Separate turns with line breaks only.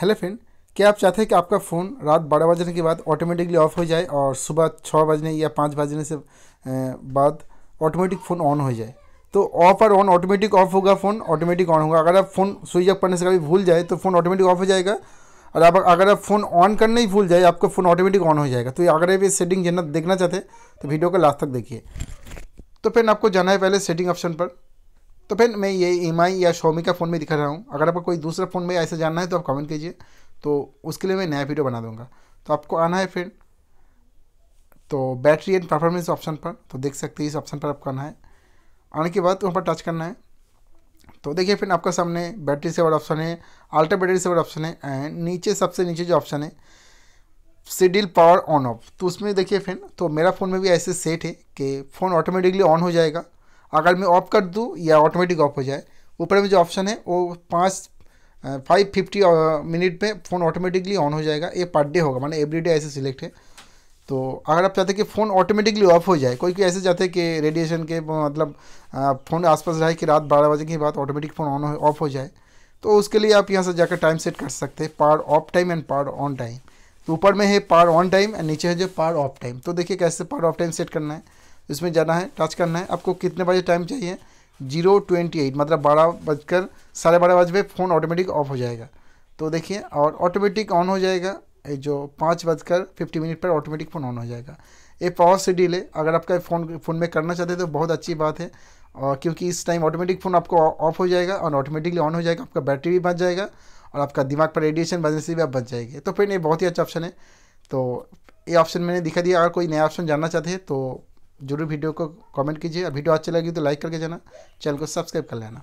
hello friend क्या आप चाहते हैं कि आपका फ़ोन रात बारह बजने के बाद ऑटोमेटिकली ऑफ हो जाए और सुबह छः बजने या पाँच बजने से बाद ऑटोमेटिक फ़ोन ऑन हो जाए तो ऑफ और ऑन ऑटोमेटिक ऑफ होगा फ़ोन ऑटोमेटिक ऑन होगा अगर आप फ़ोन स्विच ऑफ करने से कभी भूल जाए तो फ़ोन ऑटोमेटिक ऑफ हो जाएगा और आप अगर आप फ़ोन ऑन करने ही भूल जाए आपका फ़ोन ऑटोमेटिक ऑन हो जाएगा तो अगर आप ये सेटिंग जानना देखना चाहते हैं तो वीडियो का लास्ट तक देखिए तो फिर आपको जाना है पहले सेटिंग ऑप्शन पर तो फिर मैं ये एम या शोमी का फ़ोन में दिखा रहा हूँ अगर आपको कोई दूसरा फ़ोन में ऐसा जानना है तो आप कमेंट कीजिए तो उसके लिए मैं नया वीडियो बना दूँगा तो आपको आना है फिर तो बैटरी एंड परफॉर्मेंस ऑप्शन पर तो देख सकते हैं इस ऑप्शन पर आपको आना है आने के बाद तो वहाँ पर टच करना है तो देखिए फिर आपका सामने बैटरी सेवर ऑप्शन है अल्ट्रा बैटरी सेवर ऑप्शन है एंड नीचे सबसे नीचे जो ऑप्शन है सीडिल पावर ऑन ऑफ तो उसमें देखिए फिर तो मेरा फ़ोन में भी ऐसे सेट है कि फ़ोन ऑटोमेटिकली ऑन हो जाएगा अगर मैं ऑफ कर दूँ या ऑटोमेटिक ऑफ हो जाए ऊपर में जो ऑप्शन है वो पाँच फाइव फिफ्टी मिनट में फ़ोन ऑटोमेटिकली ऑन हो जाएगा ये पर डे होगा मैंने एवरी डे ऐसे सिलेक्ट है तो अगर आप चाहते हैं कि फ़ोन ऑटोमेटिकली ऑफ हो जाए कोई कोई ऐसे चाहते हैं कि रेडिएशन के मतलब फ़ोन आसपास रहे कि रात बारह बजे के बाद ऑटोमेटिक फ़ोन ऑन ऑफ हो जाए तो उसके लिए आप यहाँ से जाकर टाइम सेट कर सकते हैं power off time and power on time तो ऊपर में है पार ऑन टाइम एंड नीचे है जो पार ऑफ टाइम तो देखिए कैसे पार ऑफ टाइम सेट करना है इसमें जाना है टच करना है आपको कितने बजे टाइम चाहिए जीरो ट्वेंटी एट मतलब बारह बजकर साढ़े बारह बजे फ़ोन ऑटोमेटिक ऑफ हो जाएगा तो देखिए और ऑटोमेटिक ऑन हो जाएगा जो पाँच बजकर फिफ्टी मिनट पर ऑटोमेटिक फ़ोन ऑन हो जाएगा ये पावर से डील है अगर आपका फ़ोन फ़ोन में करना चाहते हैं तो बहुत अच्छी बात है और क्योंकि इस टाइम ऑटोमेटिक फ़ोन आपको ऑफ हो जाएगा और ऑटोमेटिकली ऑन हो जाएगा आपका बैटरी भी बच जाएगा और आपका दिमाग पर रेडिएशन बजने से भी आप बच जाएंगे तो फिर ये बहुत ही अच्छा ऑप्शन है तो ये ऑप्शन मैंने दिखा दिया अगर कोई नया ऑप्शन जानना चाहते हैं तो जरूर वीडियो को कमेंट कीजिए और वीडियो अच्छी लगी तो लाइक करके जाना चैनल को सब्सक्राइब कर लेना